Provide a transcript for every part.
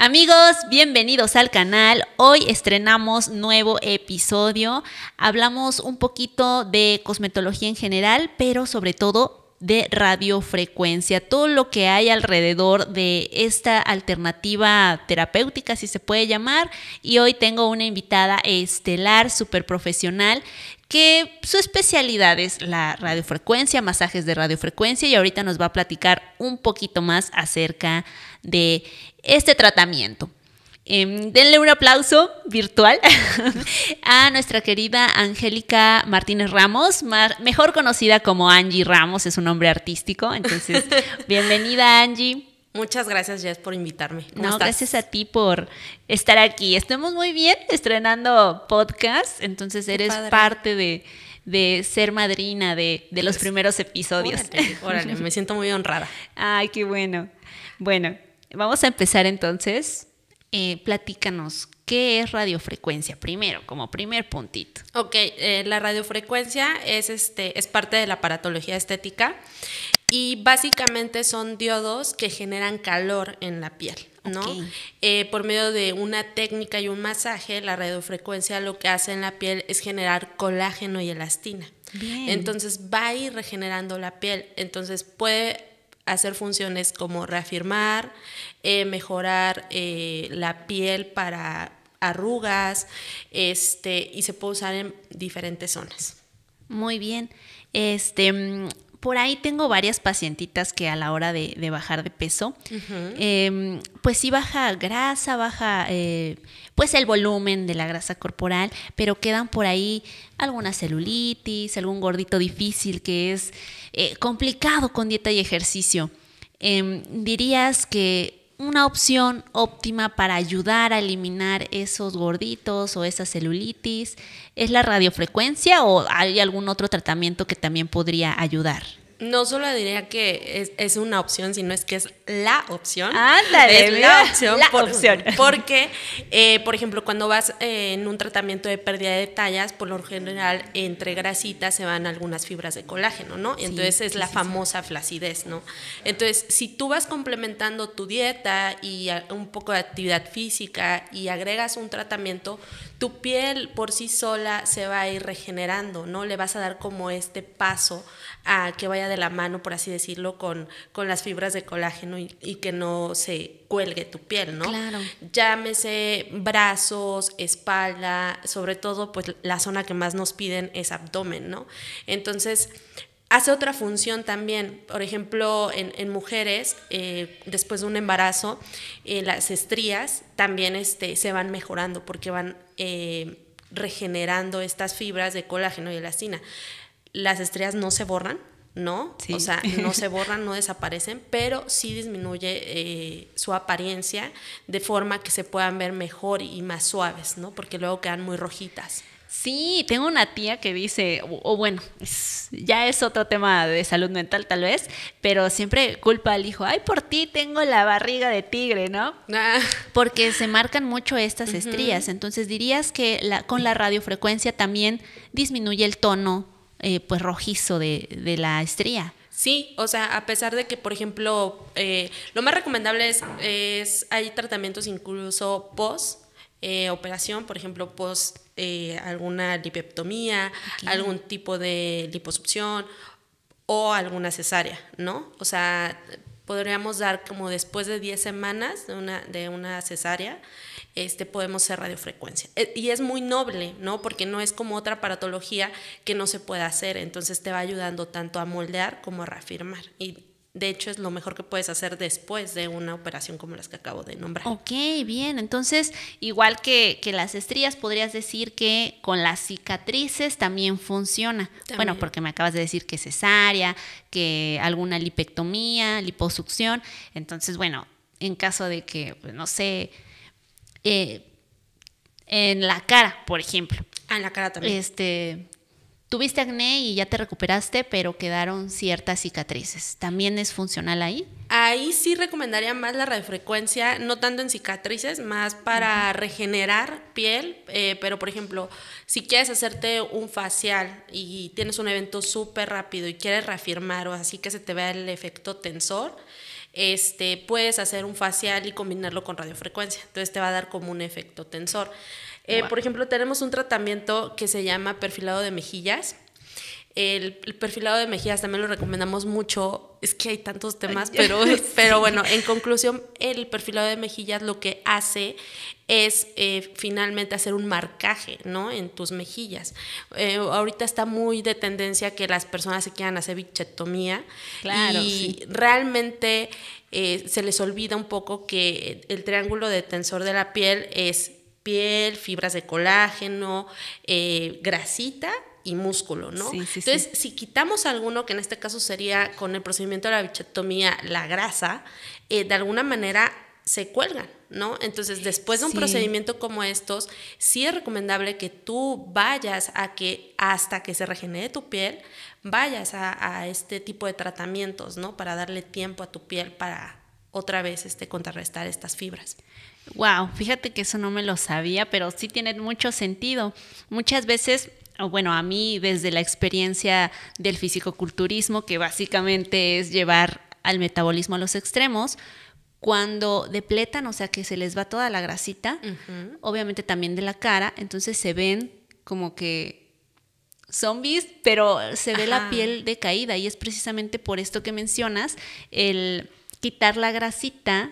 Amigos, bienvenidos al canal. Hoy estrenamos nuevo episodio. Hablamos un poquito de cosmetología en general, pero sobre todo de radiofrecuencia, todo lo que hay alrededor de esta alternativa terapéutica, si se puede llamar. Y hoy tengo una invitada estelar, súper profesional, que su especialidad es la radiofrecuencia, masajes de radiofrecuencia, y ahorita nos va a platicar un poquito más acerca de este tratamiento. Em, denle un aplauso virtual a nuestra querida Angélica Martínez Ramos, mejor conocida como Angie Ramos, es un nombre artístico. Entonces, bienvenida Angie. Muchas gracias, Jess, por invitarme. no, gracias a ti por estar aquí. Estamos muy bien estrenando podcast, entonces eres parte de, ser madrina de, los pues, primeros episodios. me siento muy honrada. Ay, qué bueno. Bueno, Vamos a empezar entonces. Eh, platícanos, ¿qué es radiofrecuencia? Primero, como primer puntito. Ok, eh, la radiofrecuencia es, este, es parte de la aparatología estética y básicamente son diodos que generan calor en la piel. ¿no? Eh, por medio de una técnica y un masaje, la radiofrecuencia lo que hace en la piel es generar colágeno y elastina. Bien. Entonces va a ir regenerando la piel. Entonces puede hacer funciones como reafirmar, eh, mejorar eh, la piel para arrugas, este, y se puede usar en diferentes zonas. Muy bien. Este, mm, por ahí tengo varias pacientitas que a la hora de, bajar de peso, em, pues sí baja grasa, baja eh, pues el volumen de la grasa corporal, pero quedan por ahí alguna celulitis, algún gordito difícil que es eh, complicado con dieta y ejercicio. Em, ¿Dirías que una opción óptima para ayudar a eliminar esos gorditos o esa celulitis? ¿Es la radiofrecuencia o hay algún otro tratamiento que también podría ayudar? no solo diría que es, una opción, sino es que es la opción. Ándale, es la opción. opción. Porque, eh, por ejemplo, cuando vas en un tratamiento de pérdida de tallas, por lo general entre grasitas se van algunas fibras de colágeno, ¿no? Entonces es la famosa flacidez, ¿no? Entonces, si tú vas complementando tu dieta y un poco de actividad física y agregas un tratamiento, tu piel por sí sola se va a ir regenerando, ¿no? Le vas a dar como este paso a que vaya de la mano, por así decirlo, con, con las fibras de colágeno y, que no se cuelgue tu piel, ¿no? Claro. Llámese brazos, espalda, sobre todo, pues la zona que más nos piden es abdomen, ¿no? Entonces, hace otra función también. Por ejemplo, en, mujeres, eh, después de un embarazo, eh, las estrías también este, se van mejorando porque van eh, regenerando estas fibras de colágeno y elastina. Las estrellas no se borran, ¿no? O sea, no se borran, no desaparecen, pero sí disminuye eh, su apariencia de forma que se puedan ver mejor y más suaves, ¿no? Porque luego quedan muy rojitas. Sí, tengo una tía que dice, o, bueno, ya es otro tema de salud mental tal vez, pero siempre culpa al hijo, ay, por ti tengo la barriga de tigre, ¿no? Ah. Porque se marcan mucho estas estrías, entonces dirías que con la radiofrecuencia también disminuye el tono eh, pues rojizo de, la estría. Sí, o sea, a pesar de que, por ejemplo, eh, lo más recomendable es hay tratamientos incluso post eh, operación, por ejemplo, post eh, alguna lipeptomía, algún tipo de liposucción o alguna cesárea, ¿no? O sea, podríamos dar como después de 10 semanas de una, de una cesárea, este, podemos hacer radiofrecuencia. Eh, y es muy noble, ¿no? Porque no es como otra paratología que no se pueda hacer, entonces te va ayudando tanto a moldear como a reafirmar. Y de hecho es lo mejor que puedes hacer después de una operación como las que acabo de nombrar. Ok, bien, entonces igual que, que las estrías, podrías decir que con las cicatrices también funciona. Bueno, porque me acabas de decir que cesárea, que alguna lipectomía, liposucción, entonces bueno, en caso de que, pues, no sé, eh, en la cara, por ejemplo. Ah, en la cara también. Este, Tuviste acné y ya te recuperaste, pero quedaron ciertas cicatrices. ¿También es funcional ahí? Ahí sí recomendaría más la radiofrecuencia, no tanto en cicatrices, más para regenerar piel. Eh, pero, por ejemplo, si quieres hacerte un facial y tienes un evento súper rápido y quieres reafirmar o así que se te vea el efecto tensor, este, puedes hacer un facial y combinarlo con radiofrecuencia. Entonces te va a dar como un efecto tensor. Eh, por ejemplo, tenemos un tratamiento que se llama perfilado de mejillas. El, perfilado de mejillas también lo recomendamos mucho. Es que hay tantos temas, pero, pero bueno, en conclusión, el perfilado de mejillas lo que hace es eh, finalmente hacer un marcaje, ¿no? En tus mejillas. Eh, ahorita está muy de tendencia que las personas se quieran hacer bichetomía. Y realmente se les olvida un poco que el triángulo de tensor de la piel es piel, fibras de colágeno, eh, grasita y músculo, ¿no? Entonces, si quitamos alguno, que en este caso sería con el procedimiento de la bichectomía, la grasa, eh, de alguna manera se cuelgan, ¿no? Entonces, después de un procedimiento como estos, sí es recomendable que tú vayas a que hasta que se regenere tu piel, vayas a este tipo de tratamientos, ¿no? Para darle tiempo a tu piel para otra vez este, contrarrestar estas fibras. Wow, fíjate que eso no me lo sabía, pero sí tiene mucho sentido. Muchas veces bueno, a mí desde la experiencia del fisicoculturismo, que básicamente es llevar al metabolismo a los extremos, cuando depletan, o sea que se les va toda la grasita, obviamente también de la cara, entonces se ven como que zombies, pero se ve la piel decaída y es precisamente por esto que mencionas el quitar la grasita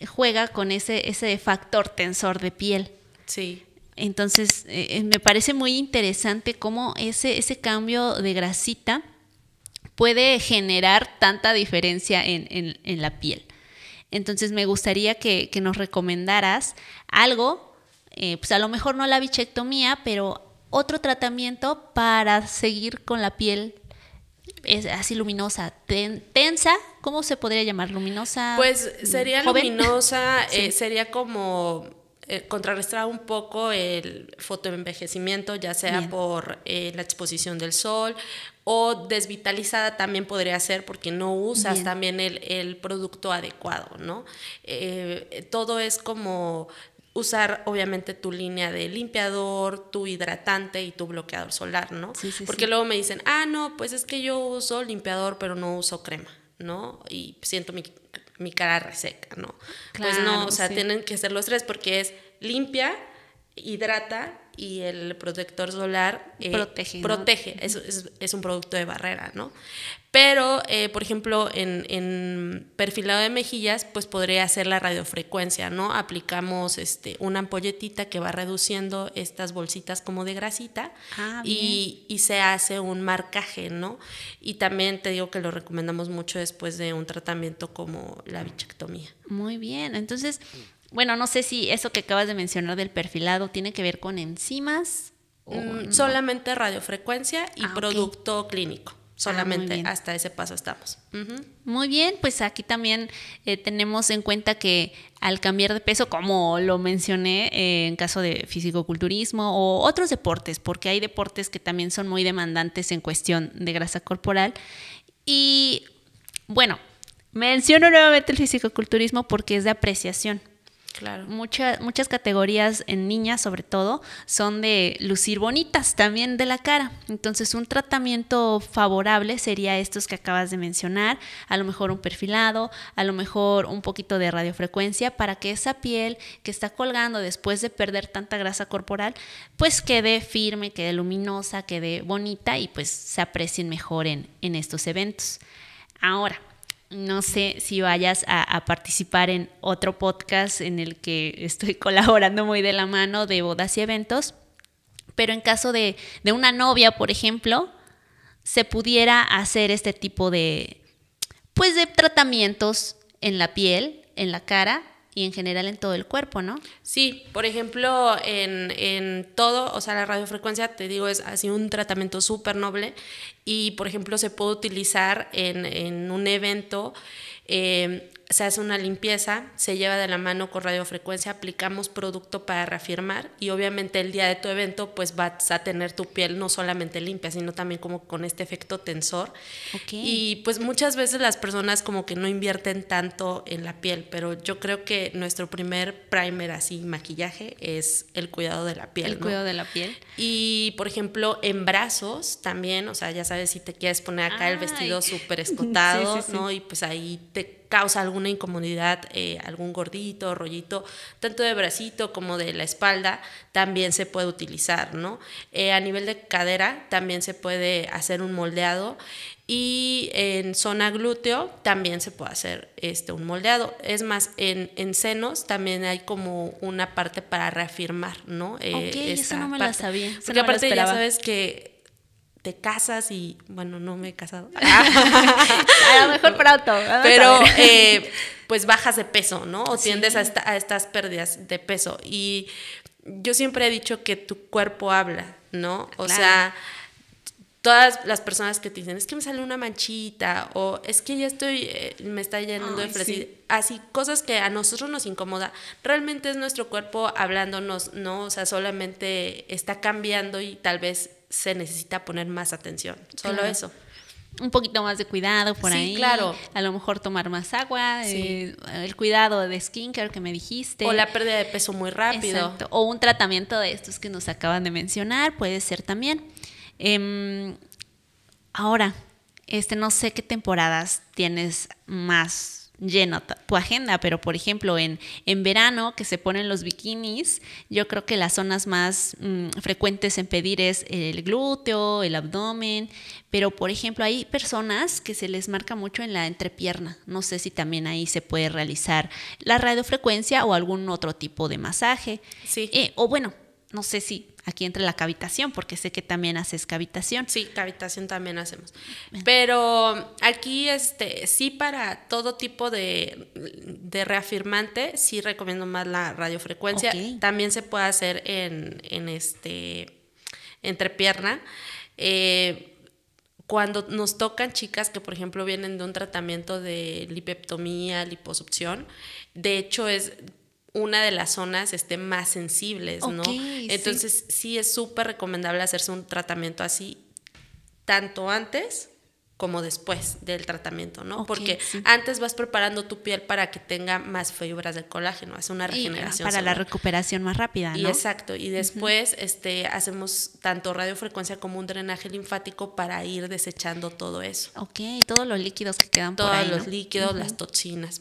eh, juega con ese, ese factor tensor de piel. Sí. Entonces, eh, eh, me parece muy interesante cómo ese, ese cambio de grasita puede generar tanta diferencia en, en, la piel. Entonces, me gustaría que, que nos recomendaras algo, pues a lo mejor no la bichectomía, pero otro tratamiento para seguir con la piel es así luminosa, tensa, ¿cómo se podría llamar? Luminosa. Pues mm, sería luminosa, eh, sería como eh, contrarrestar un poco el fotoenvejecimiento, ya sea por eh, la exposición del sol o desvitalizada también podría ser porque no usas también el, producto adecuado, ¿no? todo es como usar obviamente tu línea de limpiador, tu hidratante y tu bloqueador solar, ¿no? Porque luego me dicen, ah, no, pues es que yo uso limpiador pero no uso crema, ¿no? Y siento mi, mi cara reseca, ¿no? pues no, o sea, tienen que ser los tres porque es limpia, hidrata y el protector solar eh, protege. Es, es, un producto de barrera, ¿no? Pero, eh, por ejemplo, en, perfilado de mejillas, pues podría ser la radiofrecuencia, ¿no? Aplicamos este, una ampolletita que va reduciendo estas bolsitas como de grasita ah, y, y, se hace un marcaje, ¿no? Y también te digo que lo recomendamos mucho después de un tratamiento como la bichectomía. Muy bien, entonces bueno, no sé si eso que acabas de mencionar del perfilado tiene que ver con enzimas. O mm, Solamente radiofrecuencia y ah, producto clínico. Ah, solamente hasta ese paso estamos. Muy bien, pues aquí también eh, tenemos en cuenta que al cambiar de peso, como lo mencioné eh, en caso de fisicoculturismo o otros deportes, porque hay deportes que también son muy demandantes en cuestión de grasa corporal. Y bueno, menciono nuevamente el fisicoculturismo porque es de apreciación Claro. muchas categorías en niñas, sobre todo, son de lucir bonitas también de la cara. Entonces, un tratamiento favorable sería estos que acabas de mencionar, a lo mejor un perfilado, a lo mejor un poquito de radiofrecuencia, para que esa piel que está colgando después de perder tanta grasa corporal, pues quede firme, quede luminosa, quede bonita y pues se aprecien mejor en estos eventos. Ahora, no sé si vayas a, participar en otro podcast en el que estoy colaborando muy de la mano de bodas y eventos, pero en caso de, de una novia, por ejemplo, se pudiera hacer este tipo de, pues de tratamientos en la piel, en la cara, y en general en todo el cuerpo, ¿no? Sí, por ejemplo, en, todo, o sea, la radiofrecuencia, te digo, es así un tratamiento súper noble y, por ejemplo, se puede utilizar en, en un evento. Eh, se hace una limpieza, se lleva de la mano con radiofrecuencia, aplicamos producto para reafirmar y obviamente el día de tu evento pues vas a tener tu piel no solamente limpia, sino también como con este efecto tensor. Y pues muchas veces las personas como que no invierten tanto en la piel, pero yo creo que nuestro primer primer así maquillaje es el cuidado de la piel. El cuidado de la piel. Y por ejemplo en brazos también, o sea, ya sabes si te quieres poner acá el vestido súper escotado, ¿no? Y pues ahí te causa alguna incomodidad, eh, algún gordito, rollito, tanto de bracito como de la espalda, también se puede utilizar, ¿no? Eh, a nivel de cadera también se puede hacer un moldeado y en zona glúteo también se puede hacer este, un moldeado. Es más, en, senos también hay como una parte para reafirmar, ¿no? Eh, ok, no me parte. la sabía. Porque aparte ya sabes que te casas y, bueno, no me he casado. a lo mejor pronto. Pero, eh, pues bajas de peso, ¿no? O tiendes a, estas pérdidas de peso. Y yo siempre he dicho que tu cuerpo habla, ¿no? O sea, todas las personas que te dicen, es que me sale una manchita, o es que ya estoy, eh, me está llenando de Así, cosas que a nosotros nos incomoda. Realmente es nuestro cuerpo hablándonos, ¿no? O sea, solamente está cambiando y tal vez se necesita poner más atención. Solo eso. Un poquito más de cuidado por ahí. claro. A lo mejor tomar más agua, eh, el cuidado de skincare que me dijiste. O la pérdida de peso muy rápido. O un tratamiento de estos que nos acaban de mencionar, puede ser también. Em, ahora, este, no sé qué temporadas tienes más llena tu agenda, pero por ejemplo en, en verano que se ponen los bikinis, yo creo que las zonas más mm, frecuentes en pedir es el glúteo, el abdomen, pero por ejemplo hay personas que se les marca mucho en la entrepierna, no sé si también ahí se puede realizar la radiofrecuencia o algún otro tipo de masaje. Sí. Eh, o bueno, no sé si aquí entra la cavitación, porque sé que también haces cavitación. Sí, cavitación también hacemos. Pero aquí, este, sí, para todo tipo de, de reafirmante, sí recomiendo más la radiofrecuencia. También se puede hacer en, en este entrepierna. Eh, cuando nos tocan chicas que, por ejemplo, vienen de un tratamiento de lipeptomía, liposucción, de hecho es una de las zonas esté más sensibles, ¿no? Entonces sí, es súper recomendable hacerse un tratamiento así, tanto antes como después del tratamiento, ¿no? Porque antes vas preparando tu piel para que tenga más fibras de colágeno, hace una eh, regeneración. para la recuperación más rápida, ¿no? exacto, y después este, hacemos tanto radiofrecuencia como un drenaje linfático para ir desechando todo eso. Ok, todos los líquidos que quedan Todos por ahí, los líquidos, las toxinas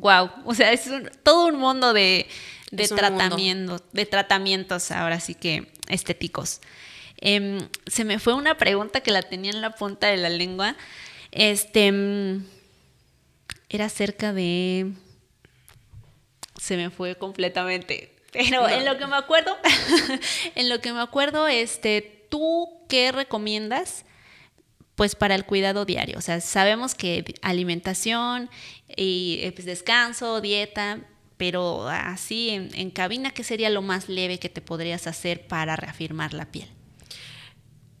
wow. O sea, es todo un mundo de, de de tratamientos ahora sí que estéticos. Em, se me fue una pregunta que la tenía en la punta de la lengua. Este em, era acerca de. Se me fue completamente. Pero en lo que me acuerdo, en lo que me acuerdo, este, ¿tú qué recomiendas? pues para el cuidado diario. O sea, sabemos que alimentación y eh, pues, descanso, dieta, pero así en, cabina, ¿qué sería lo más leve que te podrías hacer para reafirmar la piel?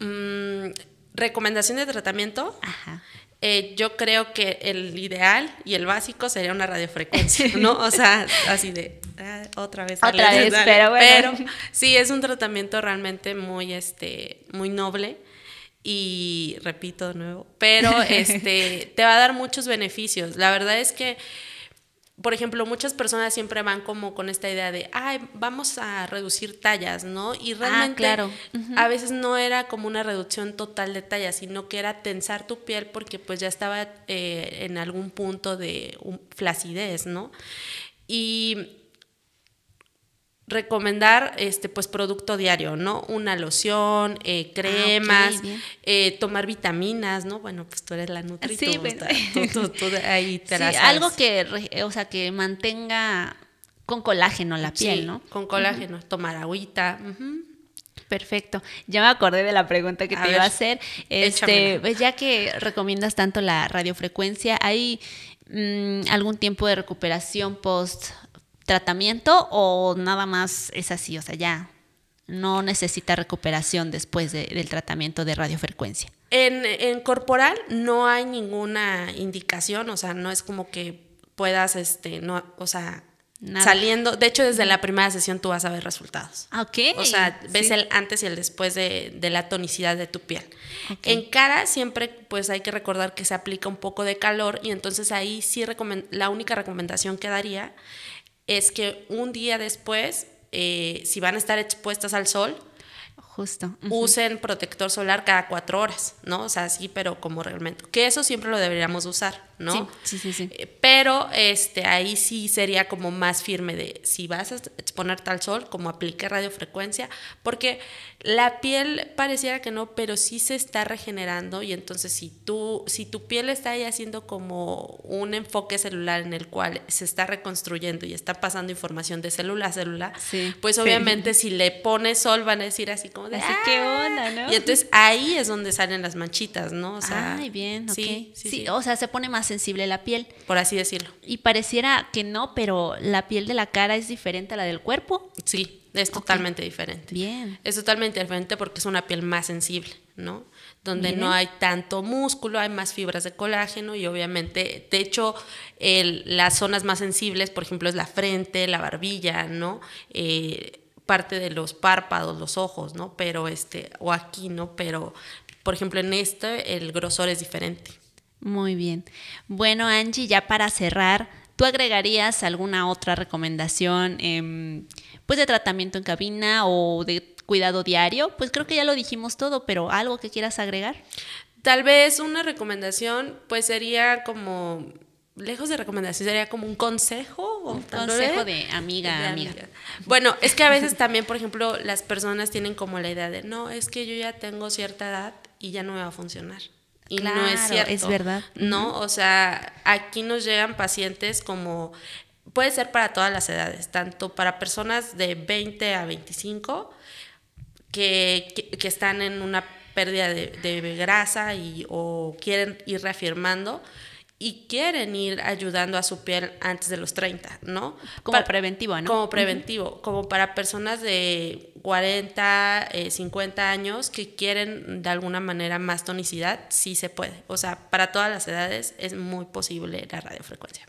Mm, recomendación de tratamiento. Ajá. Eh, yo creo que el ideal y el básico sería una radiofrecuencia, ¿no? O sea, así de ah, otra vez. Otra vez, pero, Bueno. sí es un tratamiento realmente muy, este, muy noble y repito de nuevo, pero este, te va a dar muchos beneficios. La verdad es que, por ejemplo, muchas personas siempre van como con esta idea de, ay, vamos a reducir tallas, ¿no? Y ah, realmente claro. a veces no era como una reducción total de tallas, sino que era tensar tu piel porque pues ya estaba eh, en algún punto de um, flacidez, ¿no? Y recomendar este pues producto diario, ¿no? Una loción, eh, ah, cremas, eh, tomar vitaminas, ¿no? Bueno, pues tú eres la nutritiva. Sí, tú, ahí te algo que o sea que mantenga con colágeno la piel, ¿no? Con colágeno, tomar agüita. Perfecto. Ya me acordé de la pregunta que te iba a hacer. Este, pues, ya que recomiendas tanto la radiofrecuencia, ¿hay mm, algún tiempo de recuperación post tratamiento o nada más es así, o sea, ya no necesita recuperación después del tratamiento de radiofrecuencia. En, corporal no hay ninguna indicación, o sea, no es como que puedas, este, no, o sea, saliendo. De hecho, desde la primera sesión tú vas a ver resultados. Ah, ok, O sea, ves el antes y el después de, la tonicidad de tu piel. En cara siempre pues hay que recordar que se aplica un poco de calor y entonces ahí sí la única recomendación que daría es que un día después, eh, si van a estar expuestas al sol, Justo. Usen protector solar cada cuatro horas, ¿no? O sea, sí, pero como realmente. Que eso siempre lo deberíamos usar, ¿no? Sí, sí, sí. Eh, pero este, ahí sí sería como más firme de si vas a exponer tal sol, como aplique radiofrecuencia, porque la piel pareciera que no, pero sí se está regenerando y entonces si, tú, si tu piel está ahí haciendo como un enfoque celular en el cual se está reconstruyendo y está pasando información de célula a célula, pues obviamente si le pones sol van a decir así como ¿qué onda, ah". no? Y entonces ahí es donde salen las manchitas, ¿no? O sea, Ay, bien, sí, sí, sí, O sea, se pone más sensible la piel. Por así decirlo. Y pareciera que no, pero la piel de la cara es diferente a la del cuerpo. Sí, es totalmente diferente. Bien. Es totalmente diferente porque es una piel más sensible, ¿no? Donde no hay tanto músculo, hay más fibras de colágeno y obviamente, de hecho, las zonas más sensibles, por ejemplo, es la frente, la barbilla, ¿no? Eh, parte de los párpados, los ojos, ¿no? Pero este, o aquí, ¿no? Pero, por ejemplo, en este el grosor es diferente. Muy bien. Bueno, Angie, ya para cerrar, ¿tú agregarías alguna otra recomendación, em, pues de tratamiento en cabina o de cuidado diario? Pues creo que ya lo dijimos todo, pero algo que quieras agregar. Tal vez una recomendación, pues sería como lejos de recomendación, sería como un consejo. O un consejo de amiga, amiga, Bueno, es que a veces también, por ejemplo, las personas tienen como la idea de, no, es que yo ya tengo cierta edad y ya no me va a funcionar. Y no es cierto. Es verdad. No, o sea, aquí nos llegan pacientes como, puede ser para todas las edades, tanto para personas de 20 a 25 que, están en una pérdida de, de grasa y, o quieren ir reafirmando y quieren ir ayudando a su piel antes de los 30, ¿no? Como preventivo, ¿no? Como preventivo, como para personas de 40, 50 eh, años que quieren de alguna manera más tonicidad, sí se puede. O sea, para todas las edades es muy posible la radiofrecuencia.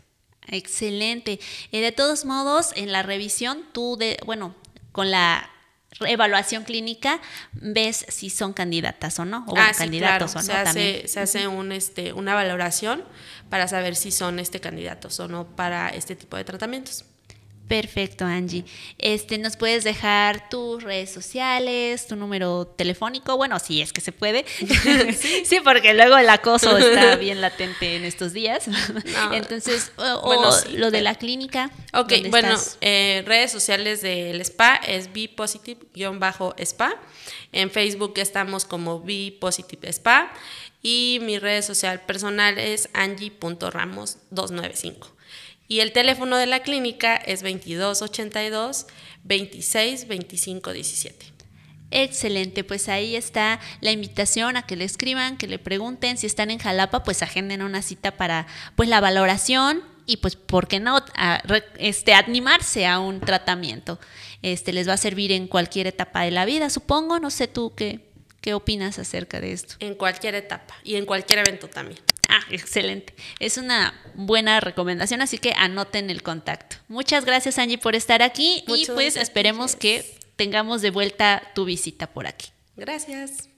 Excelente. Eh, de todos modos, en la revisión, tú, de, bueno, con la evaluación clínica ves si son candidatas o no, o ah, candidatos o no. Se hace, se hace este, una valoración para saber si son este, candidatos o no para este tipo de tratamientos. Perfecto, Angie. Este, nos puedes dejar tus redes sociales, tu número telefónico, bueno, si es que se puede. sí, porque luego el acoso está bien latente en estos días. Entonces, o, lo de la clínica. Ok, bueno, eh, redes sociales del spa es bajo spa En Facebook estamos como positive spa y mi red social personal es angie.ramos295. Y el teléfono de la clínica es 2282 26 25 17. Excelente, pues ahí está la invitación a que le escriban, que le pregunten si están en Jalapa, pues agenden una cita para pues la valoración y pues por qué no este animarse a un tratamiento. Este les va a servir en cualquier etapa de la vida, supongo, no sé tú qué qué opinas acerca de esto. En cualquier etapa y en cualquier evento también. Ah, excelente. Es una buena recomendación, así que anoten el contacto. Muchas gracias Angie por estar aquí y pues esperemos que tengamos de vuelta tu visita por aquí. Gracias.